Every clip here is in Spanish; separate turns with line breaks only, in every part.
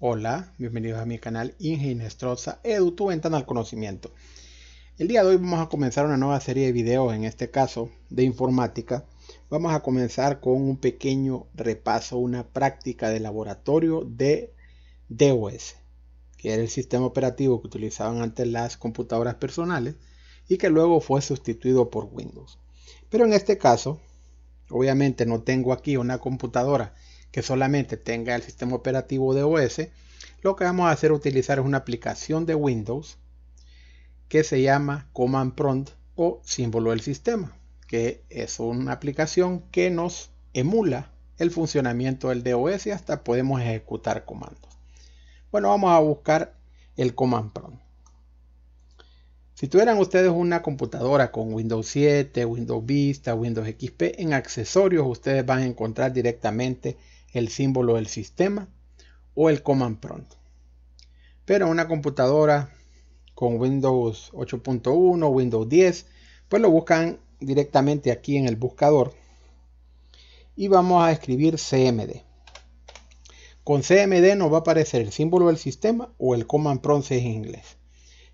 Hola, bienvenidos a mi canal Inge Edu, tu ventana al conocimiento. El día de hoy vamos a comenzar una nueva serie de videos, en este caso de informática. Vamos a comenzar con un pequeño repaso, una práctica de laboratorio de DOS, que era el sistema operativo que utilizaban antes las computadoras personales y que luego fue sustituido por Windows. Pero en este caso, obviamente no tengo aquí una computadora que solamente tenga el sistema operativo de OS, lo que vamos a hacer utilizar es una aplicación de Windows que se llama Command Prompt o símbolo del sistema, que es una aplicación que nos emula el funcionamiento del DOS y hasta podemos ejecutar comandos. Bueno, vamos a buscar el Command Prompt. Si tuvieran ustedes una computadora con Windows 7, Windows Vista, Windows XP, en accesorios ustedes van a encontrar directamente el símbolo del sistema o el command prompt. Pero una computadora con Windows 8.1, Windows 10, pues lo buscan directamente aquí en el buscador y vamos a escribir cmd. Con cmd nos va a aparecer el símbolo del sistema o el command prompt en inglés.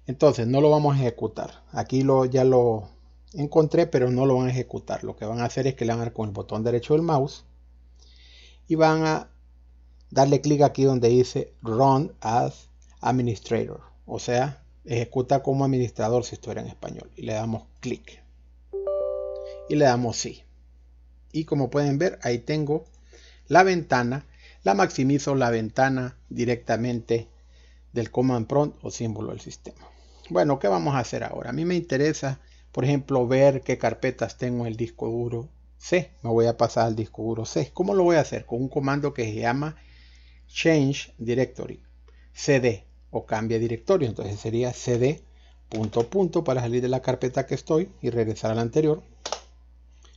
Entonces no lo vamos a ejecutar. Aquí lo, ya lo encontré, pero no lo van a ejecutar. Lo que van a hacer es que le van a dar con el botón derecho del mouse y van a darle clic aquí donde dice Run as Administrator, o sea, ejecuta como administrador si era en español. Y le damos clic. Y le damos sí. Y como pueden ver, ahí tengo la ventana. La maximizo la ventana directamente del command prompt o símbolo del sistema. Bueno, ¿qué vamos a hacer ahora? A mí me interesa, por ejemplo, ver qué carpetas tengo en el disco duro C. Me voy a pasar al disco duro C. ¿Cómo lo voy a hacer? Con un comando que se llama change directory. CD o cambia directorio. Entonces sería cd punto punto para salir de la carpeta que estoy y regresar a la anterior.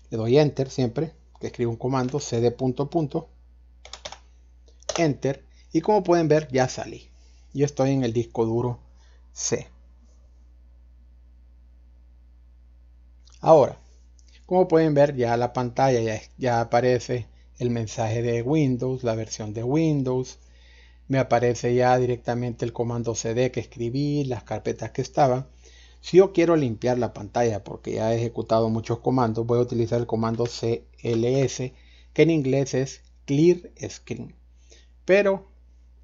Le doy enter siempre, que escribo un comando cd punto punto. Enter. Y como pueden ver, ya salí. Yo estoy en el disco duro C. Ahora, como pueden ver ya la pantalla ya, aparece el mensaje de Windows, la versión de Windows. Me aparece ya directamente el comando cd que escribí, las carpetas que estaban. Si yo quiero limpiar la pantalla porque ya he ejecutado muchos comandos, voy a utilizar el comando cls que en inglés es clear screen. Pero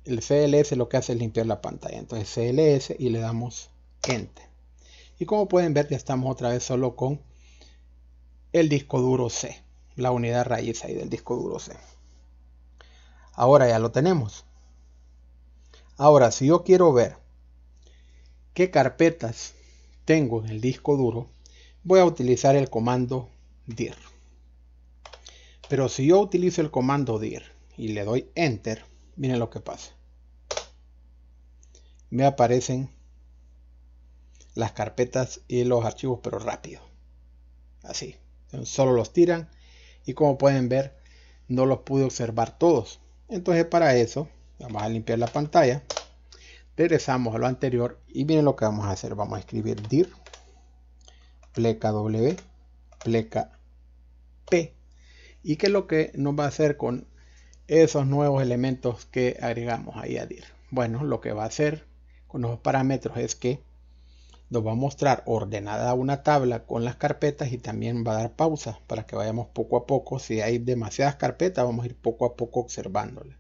el cls lo que hace es limpiar la pantalla. Entonces cls y le damos enter. Y como pueden ver ya estamos otra vez solo con el disco duro C, la unidad raíz ahí del disco duro C. Ahora ya lo tenemos. Ahora, si yo quiero ver qué carpetas tengo en el disco duro, voy a utilizar el comando dir. Pero si yo utilizo el comando dir y le doy enter, miren lo que pasa. Me aparecen las carpetas y los archivos, pero rápido. Así solo los tiran y como pueden ver no los pude observar todos entonces para eso vamos a limpiar la pantalla regresamos a lo anterior y miren lo que vamos a hacer vamos a escribir dir pleca w pleca p y que es lo que nos va a hacer con esos nuevos elementos que agregamos ahí a dir bueno lo que va a hacer con los parámetros es que nos va a mostrar ordenada una tabla con las carpetas y también va a dar pausa para que vayamos poco a poco. Si hay demasiadas carpetas, vamos a ir poco a poco observándolas.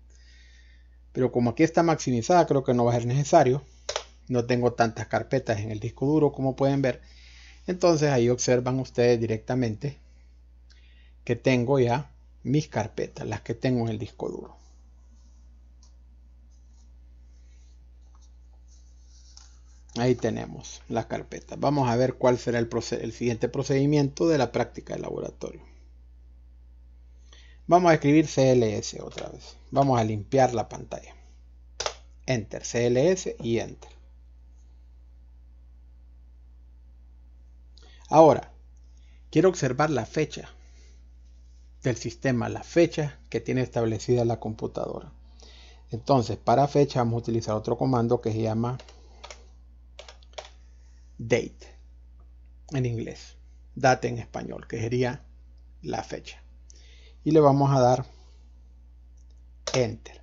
Pero como aquí está maximizada, creo que no va a ser necesario. No tengo tantas carpetas en el disco duro como pueden ver. Entonces ahí observan ustedes directamente que tengo ya mis carpetas, las que tengo en el disco duro. Ahí tenemos la carpeta. Vamos a ver cuál será el, siguiente procedimiento de la práctica de laboratorio. Vamos a escribir CLS otra vez. Vamos a limpiar la pantalla. Enter, CLS y Enter. Ahora, quiero observar la fecha del sistema, la fecha que tiene establecida la computadora. Entonces, para fecha vamos a utilizar otro comando que se llama date en inglés, date en español, que sería la fecha. Y le vamos a dar enter.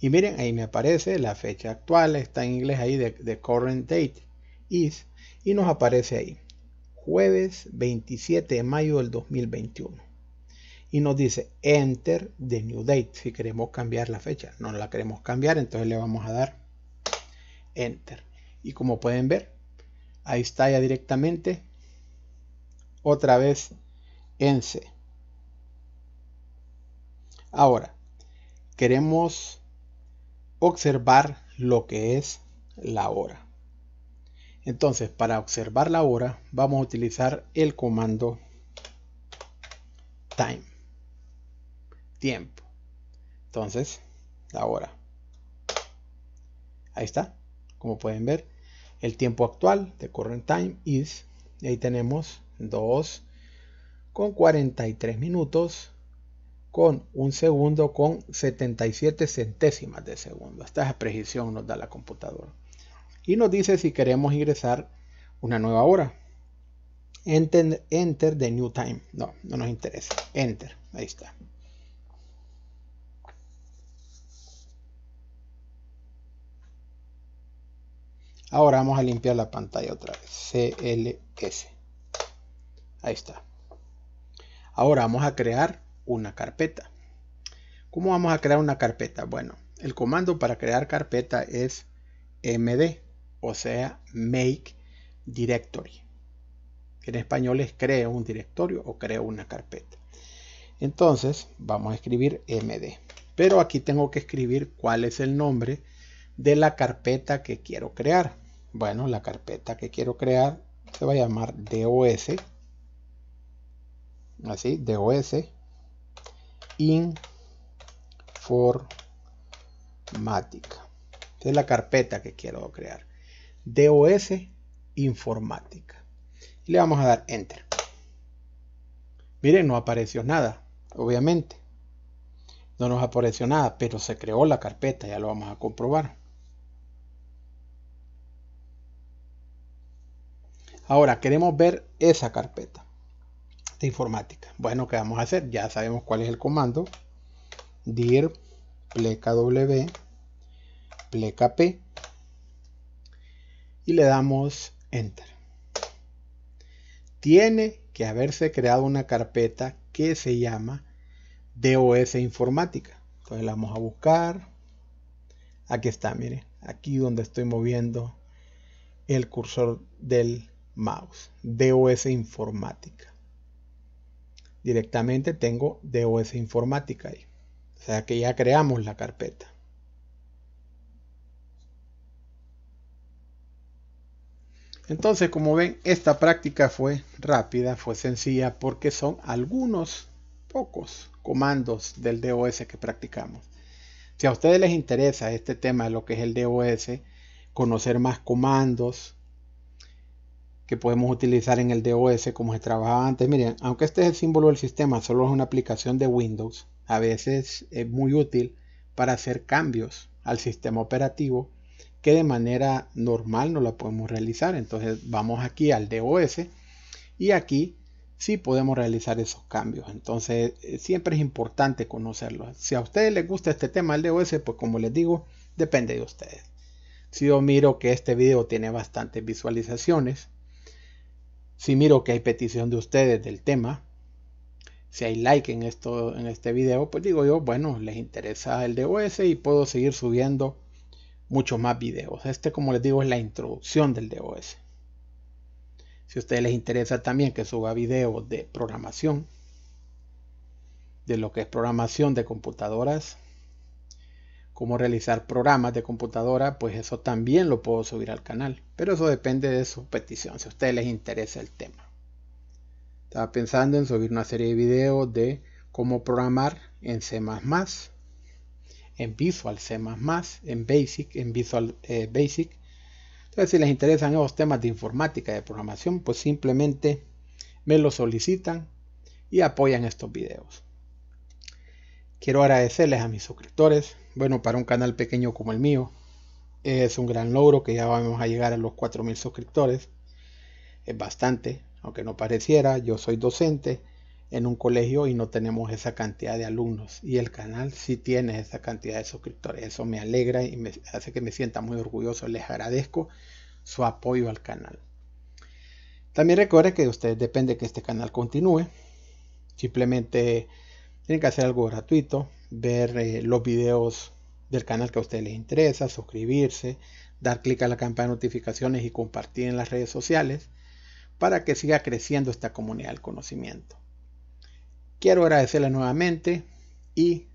Y miren, ahí me aparece la fecha actual, está en inglés ahí de, current date is, y nos aparece ahí jueves 27 de mayo del 2021 y nos dice enter the new date si queremos cambiar la fecha no la queremos cambiar entonces le vamos a dar enter y como pueden ver Ahí está ya directamente. Otra vez en C. Ahora, queremos observar lo que es la hora. Entonces, para observar la hora, vamos a utilizar el comando time. Tiempo. Entonces, la hora. Ahí está. Como pueden ver, el tiempo actual de current time is, ahí tenemos 2 con 43 minutos con un segundo con 77 centésimas de segundo. Esta es la precisión nos da la computadora. Y nos dice si queremos ingresar una nueva hora. Enter, enter the new time. No, no nos interesa. Enter. Ahí está. Ahora vamos a limpiar la pantalla otra vez. CLS. Ahí está. Ahora vamos a crear una carpeta. ¿Cómo vamos a crear una carpeta? Bueno, el comando para crear carpeta es md, o sea, make directory. En español es crea un directorio o crea una carpeta. Entonces, vamos a escribir md. Pero aquí tengo que escribir cuál es el nombre de la carpeta que quiero crear. Bueno, la carpeta que quiero crear se va a llamar DOS. Así, DOS. Informática. es la carpeta que quiero crear. DOS Informática. le vamos a dar Enter. Miren, no apareció nada, obviamente. No nos apareció nada, pero se creó la carpeta, ya lo vamos a comprobar. Ahora, queremos ver esa carpeta de informática. Bueno, ¿qué vamos a hacer? Ya sabemos cuál es el comando. dir pleca w pleca p y le damos enter. Tiene que haberse creado una carpeta que se llama DOS informática. Entonces la vamos a buscar. Aquí está, miren. Aquí donde estoy moviendo el cursor del mouse, DOS informática. Directamente tengo DOS informática ahí. O sea que ya creamos la carpeta. Entonces, como ven, esta práctica fue rápida, fue sencilla, porque son algunos pocos comandos del DOS que practicamos. Si a ustedes les interesa este tema de lo que es el DOS, conocer más comandos, que podemos utilizar en el DOS como se trabajaba antes. Miren, aunque este es el símbolo del sistema, solo es una aplicación de Windows. A veces es muy útil para hacer cambios al sistema operativo que de manera normal no la podemos realizar. Entonces vamos aquí al DOS y aquí sí podemos realizar esos cambios. Entonces eh, siempre es importante conocerlo. Si a ustedes les gusta este tema del DOS, pues como les digo, depende de ustedes. Si yo miro que este video tiene bastantes visualizaciones, si miro que hay petición de ustedes del tema, si hay like en, esto, en este video, pues digo yo, bueno, les interesa el DOS y puedo seguir subiendo muchos más videos. Este, como les digo, es la introducción del DOS. Si a ustedes les interesa también que suba videos de programación, de lo que es programación de computadoras, cómo realizar programas de computadora, pues eso también lo puedo subir al canal. Pero eso depende de su petición, si a ustedes les interesa el tema. Estaba pensando en subir una serie de videos de cómo programar en C++, en Visual C++, en Basic, en Visual eh, Basic. Entonces, si les interesan esos temas de informática, y de programación, pues simplemente me lo solicitan y apoyan estos videos. Quiero agradecerles a mis suscriptores, bueno, para un canal pequeño como el mío, es un gran logro que ya vamos a llegar a los 4.000 suscriptores. Es bastante, aunque no pareciera, yo soy docente en un colegio y no tenemos esa cantidad de alumnos y el canal sí tiene esa cantidad de suscriptores. Eso me alegra y me hace que me sienta muy orgulloso. Les agradezco su apoyo al canal. También recuerden que ustedes depende que este canal continúe. Simplemente tienen que hacer algo gratuito, ver eh, los videos del canal que a ustedes les interesa, suscribirse, dar clic a la campana de notificaciones y compartir en las redes sociales para que siga creciendo esta comunidad del conocimiento. Quiero agradecerles nuevamente y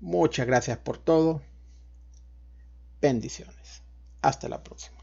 muchas gracias por todo. Bendiciones. Hasta la próxima.